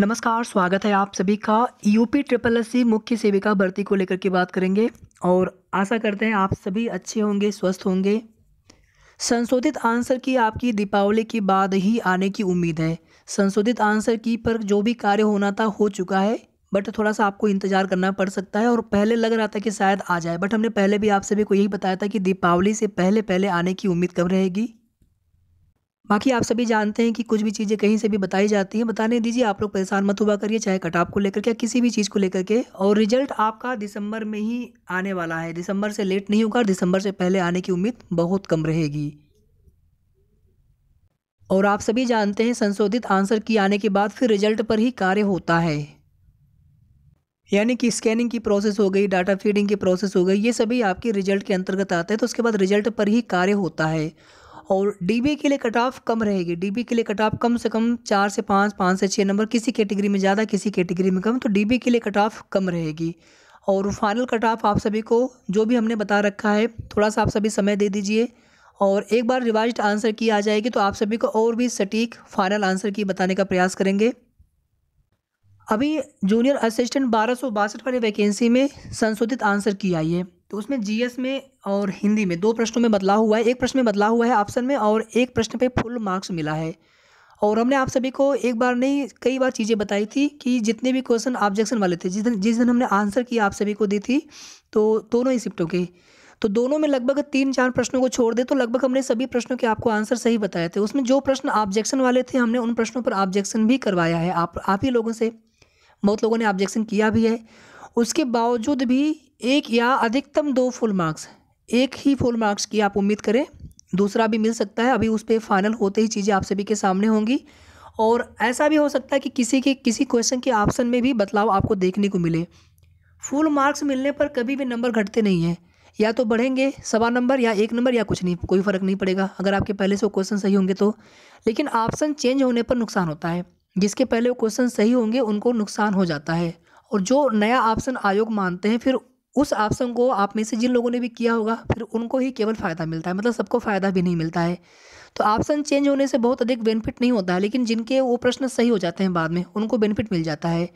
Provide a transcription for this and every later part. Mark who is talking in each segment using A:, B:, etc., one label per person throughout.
A: नमस्कार स्वागत है आप सभी का यूपी ट्रिपल एस सी मुख्य सेविका भर्ती को लेकर के बात करेंगे और आशा करते हैं आप सभी अच्छे होंगे स्वस्थ होंगे संशोधित आंसर की आपकी दीपावली के बाद ही आने की उम्मीद है संशोधित आंसर की पर जो भी कार्य होना था हो चुका है बट थोड़ा सा आपको इंतजार करना पड़ सकता है और पहले लग रहा था कि शायद आ जाए बट हमने पहले भी आप सभी को यही बताया था कि दीपावली से पहले पहले आने की उम्मीद कब रहेगी बाकी आप सभी जानते हैं कि कुछ भी चीज़ें कहीं से भी बताई जाती हैं बताने दीजिए आप लोग परेशान मत हुआ करिए चाहे कटाप को लेकर के या किसी भी चीज़ को लेकर के और रिजल्ट आपका दिसंबर में ही आने वाला है दिसंबर से लेट नहीं होगा दिसंबर से पहले आने की उम्मीद बहुत कम रहेगी और आप सभी जानते हैं संशोधित आंसर की आने के बाद फिर रिजल्ट पर ही कार्य होता है यानी कि स्कैनिंग की प्रोसेस हो गई डाटा फीडिंग की प्रोसेस हो गई ये सभी आपके रिजल्ट के अंतर्गत आते हैं तो उसके बाद रिजल्ट पर ही कार्य होता है और डीबी के लिए कट ऑफ कम रहेगी डीबी के लिए कट ऑफ कम से कम चार से पाँच पाँच से छः नंबर किसी कैटेगरी में ज़्यादा किसी कैटेगरी में कम तो डीबी के लिए कट ऑफ कम रहेगी और फाइनल कट ऑफ आप सभी को जो भी हमने बता रखा है थोड़ा सा आप सभी समय दे दीजिए और एक बार रिवाइज आंसर की आ जाएगी तो आप सभी को और भी सटीक फाइनल आंसर की बताने का प्रयास करेंगे अभी जूनियर असिस्टेंट बारह सौ बासठ वाली वैकेंसी में संशोधित आंसर की आई है तो उसमें जीएस में और हिंदी में दो प्रश्नों में बदलाव हुआ है एक प्रश्न में बदलाव हुआ है ऑप्शन में और एक प्रश्न पे फुल मार्क्स मिला है और हमने आप सभी को एक बार नहीं कई बार चीज़ें बताई थी कि जितने भी क्वेश्चन ऑब्जेक्शन वाले थे जिस दिन जिस दिन हमने आंसर किया आप सभी को दी थी तो दोनों ही शिफ्टों के तो दोनों में लगभग तीन चार प्रश्नों को छोड़ दे तो लगभग हमने सभी प्रश्नों के आपको आंसर सही बताए थे उसमें जो प्रश्न ऑब्जेक्शन वाले थे हमने उन प्रश्नों पर ऑब्जेक्शन भी करवाया है आप आप ही लोगों से बहुत लोगों ने ऑब्जेक्शन किया भी है उसके बावजूद भी एक या अधिकतम दो फुल मार्क्स एक ही फुल मार्क्स की आप उम्मीद करें दूसरा भी मिल सकता है अभी उस पर फाइनल होते ही चीज़ें आप सभी के सामने होंगी और ऐसा भी हो सकता है कि किसी के किसी क्वेश्चन के ऑप्शन में भी बदलाव आपको देखने को मिले फुल मार्क्स मिलने पर कभी भी नंबर घटते नहीं हैं या तो बढ़ेंगे सवा नंबर या एक नंबर या कुछ नहीं कोई फ़र्क नहीं पड़ेगा अगर आपके पहले से वो क्वेश्चन सही होंगे तो लेकिन ऑप्शन चेंज होने पर नुकसान होता है जिसके पहले वो क्वेश्चन सही होंगे उनको नुकसान हो जाता है और जो नया ऑप्शन आयोग मानते हैं फिर उस ऑप्शन को आप में से जिन लोगों ने भी किया होगा फिर उनको ही केवल फ़ायदा मिलता है मतलब सबको फ़ायदा भी नहीं मिलता है तो ऑप्शन चेंज होने से बहुत अधिक बेनिफिट नहीं होता है लेकिन जिनके वो प्रश्न सही हो जाते हैं बाद में उनको बेनिफिट मिल जाता है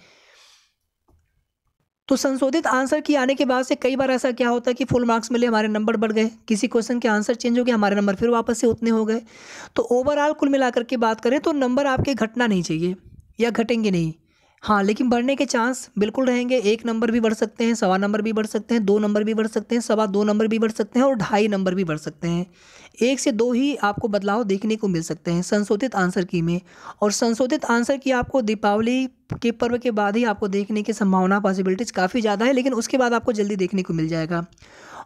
A: तो संशोधित आंसर की आने के बाद से कई बार ऐसा क्या होता है कि फुल मार्क्स मिले हमारे नंबर बढ़ गए किसी क्वेश्चन के आंसर चेंज हो गए हमारे नंबर फिर वापस से उतने हो गए तो ओवरऑल कुल मिलाकर के बात करें तो नंबर आपके घटना नहीं चाहिए या घटेंगे नहीं हाँ लेकिन बढ़ने के चांस बिल्कुल रहेंगे एक नंबर भी बढ़ सकते हैं सवा नंबर भी बढ़ सकते हैं दो नंबर भी बढ़ सकते हैं सवा दो नंबर भी बढ़ सकते हैं और ढाई नंबर भी बढ़ सकते हैं एक से दो ही आपको बदलाव देखने को मिल सकते हैं संशोधित आंसर की में और संशोधित आंसर की आपको दीपावली के पर्व के बाद ही आपको देखने की संभावना पॉसिबिलिटीज़ काफ़ी ज़्यादा है लेकिन उसके बाद आपको जल्दी देखने को मिल जाएगा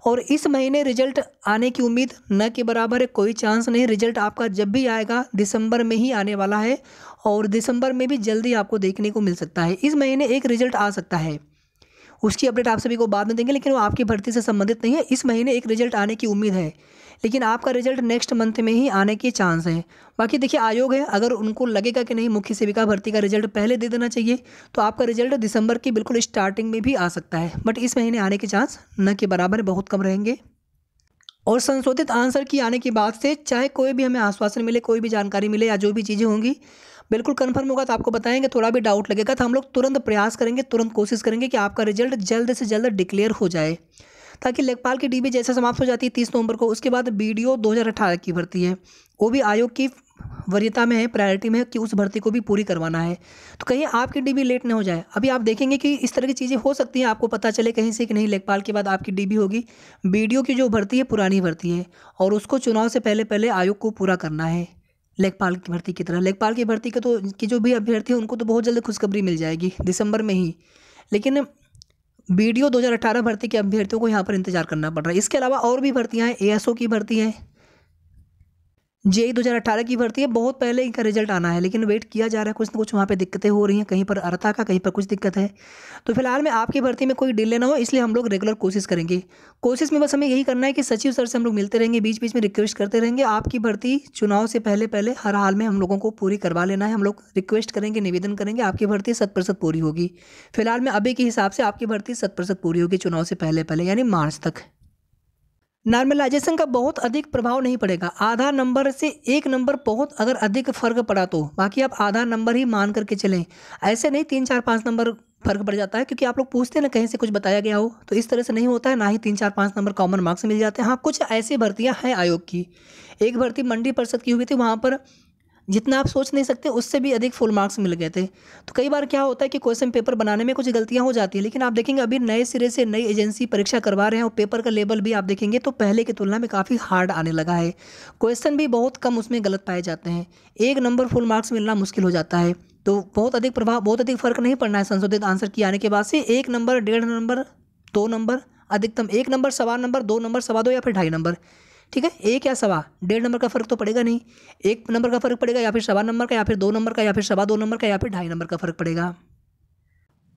A: और इस महीने रिजल्ट आने की उम्मीद न के बराबर है कोई चांस नहीं रिजल्ट आपका जब भी आएगा दिसंबर में ही आने वाला है और दिसंबर में भी जल्दी आपको देखने को मिल सकता है इस महीने एक रिजल्ट आ सकता है उसकी अपडेट आप सभी को बाद में देंगे लेकिन वो आपकी भर्ती से संबंधित नहीं है इस महीने एक रिजल्ट आने की उम्मीद है लेकिन आपका रिजल्ट नेक्स्ट मंथ में ही आने के चांस है बाकी देखिए आयोग है अगर उनको लगेगा कि नहीं मुख्य सेविका भर्ती का रिजल्ट पहले दे देना चाहिए तो आपका रिजल्ट दिसंबर की बिल्कुल स्टार्टिंग में भी आ सकता है बट इस महीने आने के चांस न के बराबर बहुत कम रहेंगे और संशोधित आंसर की आने के बाद से चाहे कोई भी हमें आश्वासन मिले कोई भी जानकारी मिले या जो भी चीज़ें होंगी बिल्कुल कन्फर्म होगा तो आपको बताएंगे थोड़ा भी डाउट लगेगा तो हम लोग तुरंत प्रयास करेंगे तुरंत कोशिश करेंगे कि आपका रिजल्ट जल्द से जल्द डिक्लेयर हो जाए ताकि लेखपाल की डीबी जैसे समाप्त हो जाती है तीस नवंबर को उसके बाद बी डी की भर्ती है वो भी आयोग की वरीयता में है प्रायोरिटी में है कि उस भर्ती को भी पूरी करवाना है तो कहीं आपकी डीबी लेट ना हो जाए अभी आप देखेंगे कि इस तरह की चीज़ें हो सकती हैं आपको पता चले कहीं से कि नहीं लेखपाल के बाद आपकी डी होगी बी की जो भर्ती है पुरानी भर्ती है और उसको चुनाव से पहले पहले आयोग को पूरा करना है लेखपाल की भर्ती की तरह लेखपाल की भर्ती का तो की जो भी अभ्यर्थी हैं उनको तो बहुत जल्द खुशखबरी मिल जाएगी दिसंबर में ही लेकिन बी डी ओ दो हज़ार अठारह भर्ती के अभ्यर्थियों को यहाँ पर इंतजार करना पड़ रहा है इसके अलावा और भी भर्तियाँ हैं ए एस ओ की भर्ती है जे 2018 की भर्ती है बहुत पहले इनका रिजल्ट आना है लेकिन वेट किया जा रहा है कुछ ना कुछ वहाँ पे दिक्कतें हो रही हैं कहीं पर अर्था का कहीं पर कुछ दिक्कत है तो फिलहाल में आपकी भर्ती में कोई डिले ना हो इसलिए हम लोग रेगुलर कोशिश करेंगे कोशिश में बस हमें यही करना है कि सचिव सर से हम लोग मिलते रहेंगे बीच बीच में रिक्वेस्ट करते रहेंगे आपकी भर्ती चुनाव से पहले पहले हर हाल में हम लोगों को पूरी करवा लेना है हम लोग रिक्वेस्ट करेंगे निवेदन करेंगे आपकी भर्ती शत प्रतिशत पूरी होगी फिलहाल में अभी के हिसाब से आपकी भर्ती शत प्रतिशत पूरी होगी चुनाव से पहले पहले यानी मार्च तक नॉर्मलाइजेशन का बहुत अधिक प्रभाव नहीं पड़ेगा आधा नंबर से एक नंबर बहुत अगर अधिक फर्क पड़ा तो बाकी आप आधा नंबर ही मान करके चलें ऐसे नहीं तीन चार पाँच नंबर फर्क पड़ जाता है क्योंकि आप लोग पूछते हैं ना कहीं से कुछ बताया गया हो तो इस तरह से नहीं होता है ना ही तीन चार पाँच नंबर कॉमन मार्क्स मिल जाते हैं हाँ कुछ ऐसी भर्तियाँ हैं आयोग की एक भर्ती मंडी परिषद की हुई थी वहाँ पर जितना आप सोच नहीं सकते उससे भी अधिक फुल मार्क्स मिल गए थे तो कई बार क्या होता है कि क्वेश्चन पेपर बनाने में कुछ गलतियां हो जाती है लेकिन आप देखेंगे अभी नए सिरे से नई एजेंसी परीक्षा करवा रहे हैं और पेपर का लेवल भी आप देखेंगे तो पहले की तुलना में काफ़ी हार्ड आने लगा है क्वेश्चन भी बहुत कम उसमें गलत पाए जाते हैं एक नंबर फुल मार्क्स मिलना मुश्किल हो जाता है तो बहुत अधिक प्रभाव बहुत अधिक फर्क नहीं पड़ना है संशोधित आंसर की आने के बाद से एक नंबर डेढ़ नंबर दो नंबर अधिकतम एक नंबर सवा नंबर दो नंबर सवा दो या फिर ढाई नंबर ठीक है एक या सवा डेढ़ नंबर का फर्क तो पड़ेगा नहीं एक नंबर का फर्क पड़ेगा या फिर सवा नंबर का या फिर दो नंबर का या फिर सवा दो नंबर का या फिर ढाई नंबर का फर्क पड़ेगा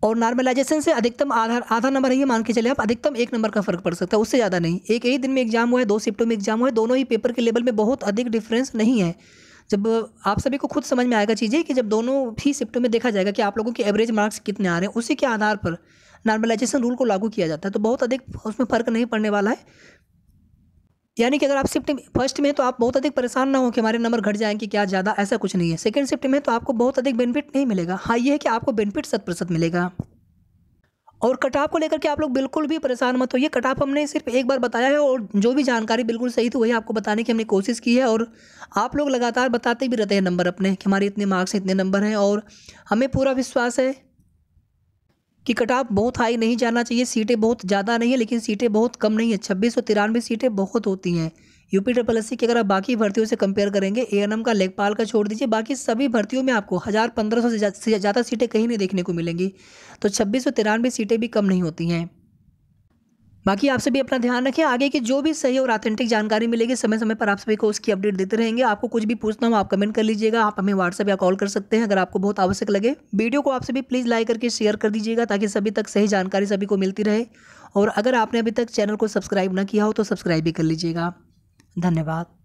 A: और नॉर्मलाइजेशन से अधिकतम आधा आधा नंबर ही मान के चले आप अधिकतम एक नंबर का फर्क पड़ सकता है उससे ज़्यादा नहीं एक ही दिन में एग्जाम हुआ है दो शिफ्टों में एग्जाम हुआ है दोनों ही पेपर के लेवल में बहुत अधिक डिफरेंस नहीं है जब आप सभी को खुद समझ में आएगा चीज़ें कि जब दोनों ही शिफ्टों में देखा जाएगा कि आप लोगों के एवरेज मार्क्स कितने आ रहे हैं उसी के आधार पर नॉर्मलाइजेशन रूल को लागू किया जाता है तो बहुत अधिक उसमें फ़र्क नहीं पड़ने वाला है यानी कि अगर आप शिफ्ट फर्स्ट में तो आप बहुत अधिक परेशान ना हो कि हमारे नंबर घट जाएंगे क्या ज़्यादा ऐसा कुछ नहीं है सेकेंड शिफ्ट में तो आपको बहुत अधिक बेनिफिट नहीं मिलेगा हाँ ये है कि आपको बेनिफिट शत प्रतिशत मिलेगा और कटाप को लेकर के आप लोग बिल्कुल भी परेशान मत ये कटाप हमने सिर्फ एक बार बताया है और जो भी जानकारी बिल्कुल सही थी वही आपको बताने की हमने कोशिश की है और आप लोग लगातार बताते भी रहते हैं नंबर अपने कि हमारे इतने मार्क्स हैं इतने नंबर हैं और हमें पूरा विश्वास है कि कट ऑफ बहुत हाई नहीं जाना चाहिए सीटें बहुत ज़्यादा नहीं है लेकिन सीटें बहुत कम नहीं है छब्बीस सौ तिरानवे सीटें बहुत होती हैं यूपी ट्रिपल एस की अगर आप बाकी भर्तियों से कंपेयर करेंगे ए का लेखपाल का छोड़ दीजिए बाकी सभी भर्तियों में आपको हज़ार पंद्रह सौ से ज़्यादा सीटें कहीं नहीं देखने को मिलेंगी तो छब्बीस सौ तिरानवे सीटें भी कम नहीं होती हैं बाकी आपसे भी अपना ध्यान रखें आगे की जो भी सही और ऑथेंटिक जानकारी मिलेगी समय समय पर आप सभी को उसकी अपडेट देते रहेंगे आपको कुछ भी पूछना हो आप कमेंट कर लीजिएगा आप हमें व्हाट्सअप या कॉल कर सकते हैं अगर आपको बहुत आवश्यक लगे वीडियो को आपसे भी प्लीज़ लाइक करके शेयर कर दीजिएगा ताकि सभी तक सही जानकारी सभी को मिलती रहे और अगर आपने अभी तक चैनल को सब्सक्राइब ना किया हो तो सब्सक्राइब भी कर लीजिएगा धन्यवाद